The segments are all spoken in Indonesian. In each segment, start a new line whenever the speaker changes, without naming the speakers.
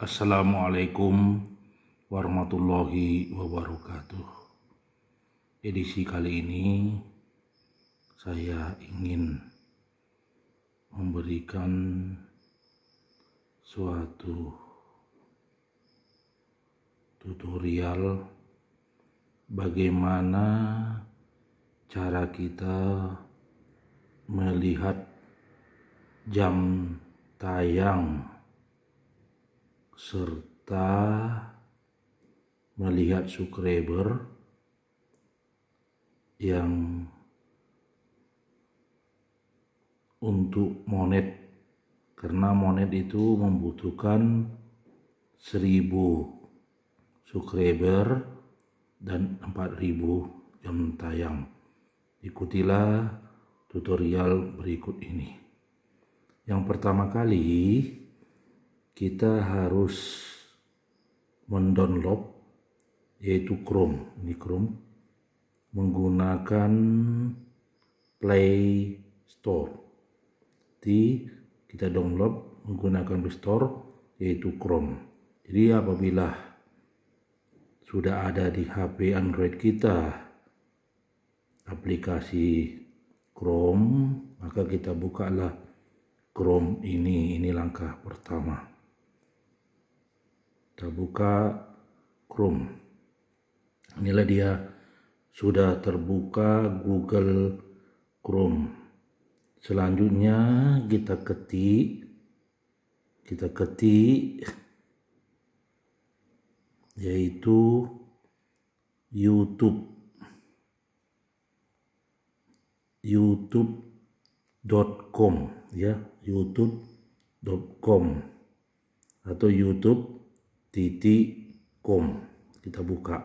Assalamualaikum warahmatullahi wabarakatuh. Edisi kali ini saya ingin memberikan suatu tutorial bagaimana cara kita melihat jam tayang serta melihat subscriber yang untuk monet karena monet itu membutuhkan 1000 subscriber dan 4000 jam tayang ikutilah tutorial berikut ini yang pertama kali kita harus mendownload yaitu Chrome ini Chrome menggunakan Play Store di kita download menggunakan Play Store yaitu Chrome jadi apabila sudah ada di HP Android kita aplikasi Chrome maka kita bukalah Chrome ini ini langkah pertama kita buka Chrome. Inilah dia sudah terbuka Google Chrome. Selanjutnya kita ketik kita ketik yaitu YouTube youtube.com ya youtube.com atau youtube titik titik.com kita buka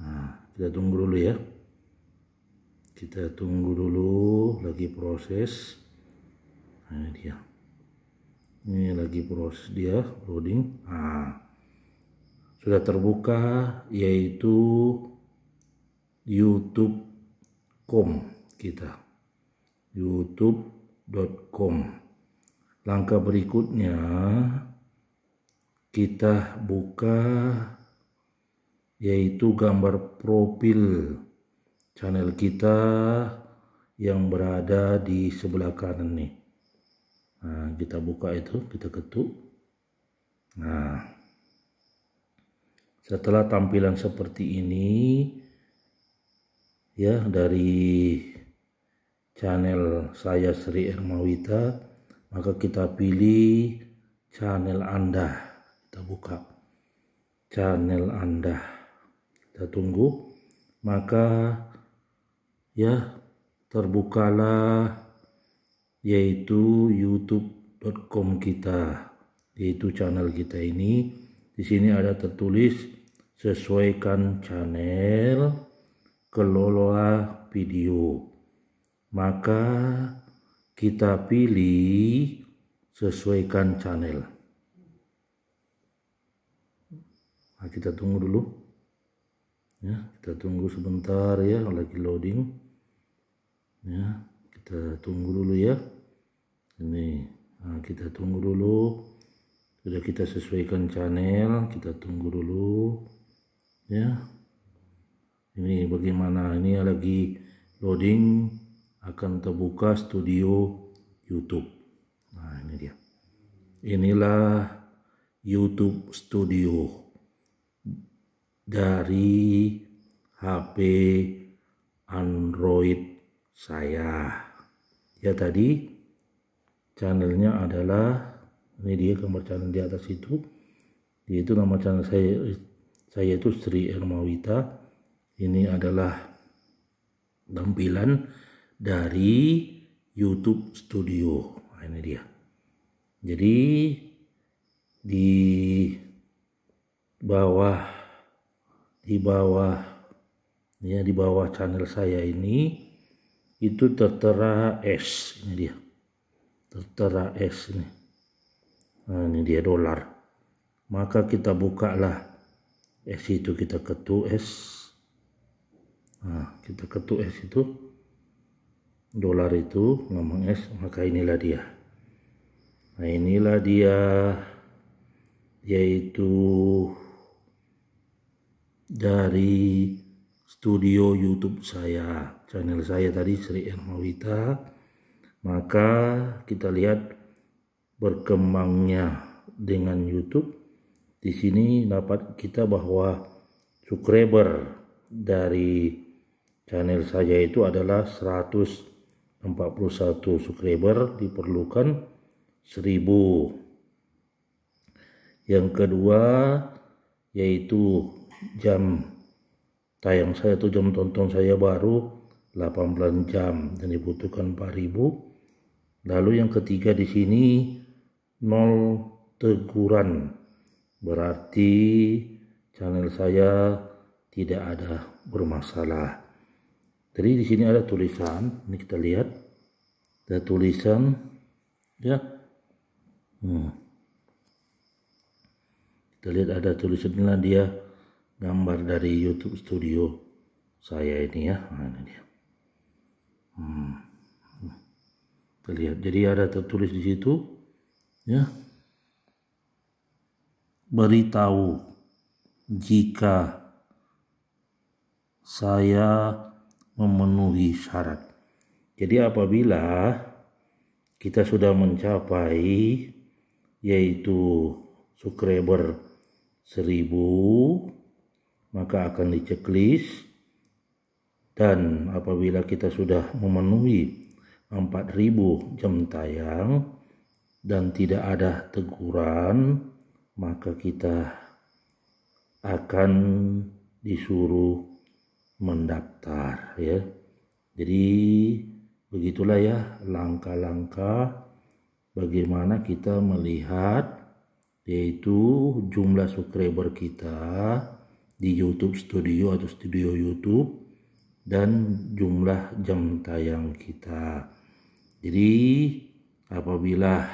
nah, kita tunggu dulu ya kita tunggu dulu lagi proses nah, ini dia ini lagi proses dia loading nah, sudah terbuka yaitu youtube.com kita youtube.com Langkah berikutnya kita buka yaitu gambar profil channel kita yang berada di sebelah kanan nih. Nah, kita buka itu, kita ketuk. Nah, setelah tampilan seperti ini ya dari channel saya Sri Ermawita maka kita pilih channel Anda. Kita buka channel Anda. Kita tunggu. Maka ya terbukalah yaitu youtube.com kita yaitu channel kita ini di sini ada tertulis sesuaikan channel kelola video maka kita pilih sesuaikan channel. Nah, kita tunggu dulu. Ya, kita tunggu sebentar ya lagi loading. Ya, kita tunggu dulu ya. Ini, nah, kita tunggu dulu. Sudah kita sesuaikan channel, kita tunggu dulu. Ya. Ini bagaimana? Ini lagi loading akan terbuka studio YouTube. Nah, ini dia. Inilah YouTube Studio dari HP Android saya. Ya tadi channelnya adalah ini dia gambar channel di atas itu. Yaitu nama channel saya saya itu Sri Ermawita. Ini adalah tampilan dari YouTube Studio. Nah, ini dia. Jadi di bawah di bawah ya di bawah channel saya ini itu tertera S ini dia tertera S ini nah ini dia dolar maka kita buka S itu kita ketuk S nah kita ketuk S itu dolar itu ngomong S maka inilah dia nah inilah dia yaitu dari studio YouTube saya, channel saya tadi Sri Ermawita. Maka kita lihat berkembangnya dengan YouTube. Di sini dapat kita bahwa subscriber dari channel saya itu adalah 100 41 subscriber diperlukan 1000 yang kedua yaitu jam tayang saya itu jam tonton saya baru 18 jam dan dibutuhkan 4000 lalu yang ketiga di sini nol teguran berarti channel saya tidak ada bermasalah jadi di sini ada tulisan, ini kita lihat ada tulisan ya. Hmm. Kita lihat ada tulisan inilah dia gambar dari YouTube Studio saya ini ya. Nah, ini dia. Hmm. Kita lihat. Jadi ada tertulis di situ ya. Beritahu jika saya memenuhi syarat. Jadi apabila kita sudah mencapai yaitu subscriber 1000 maka akan diceklis dan apabila kita sudah memenuhi 4000 jam tayang dan tidak ada teguran maka kita akan disuruh mendaftar ya. Jadi begitulah ya langkah-langkah bagaimana kita melihat yaitu jumlah subscriber kita di YouTube Studio atau studio YouTube dan jumlah jam tayang kita. Jadi apabila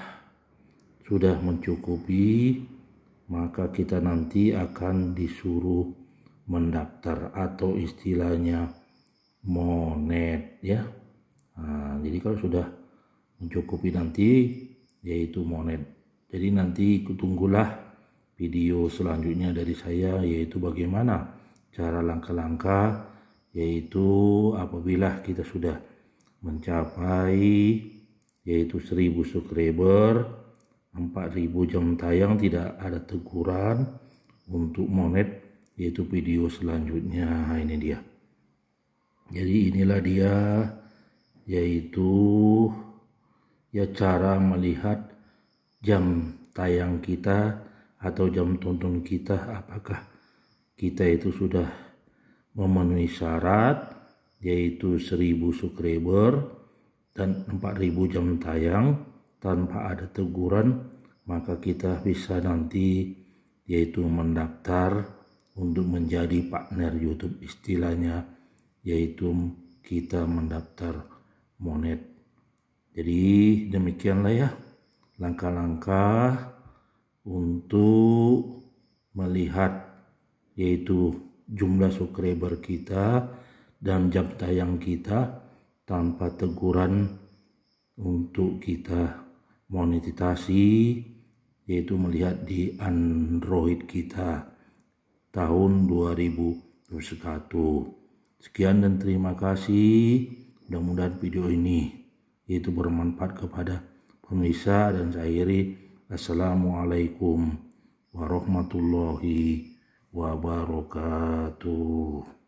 sudah mencukupi maka kita nanti akan disuruh mendaftar atau istilahnya monet ya nah, jadi kalau sudah mencukupi nanti yaitu monet jadi nanti tunggulah video selanjutnya dari saya yaitu bagaimana cara langkah-langkah yaitu apabila kita sudah mencapai yaitu 1000 subscriber 4000 jam tayang tidak ada teguran untuk monet yaitu video selanjutnya nah, ini dia jadi inilah dia yaitu ya cara melihat jam tayang kita atau jam tonton kita apakah kita itu sudah memenuhi syarat yaitu 1000 subscriber dan 4000 jam tayang tanpa ada teguran maka kita bisa nanti yaitu mendaftar untuk menjadi partner YouTube istilahnya yaitu kita mendaftar monet. Jadi demikianlah ya langkah-langkah untuk melihat yaitu jumlah subscriber kita dan jam tayang kita tanpa teguran untuk kita monetisasi yaitu melihat di Android kita tahun 2021. Sekian dan terima kasih. Mudah-mudahan video ini itu bermanfaat kepada pemirsa dan saya akhiri Assalamualaikum warahmatullahi wabarakatuh.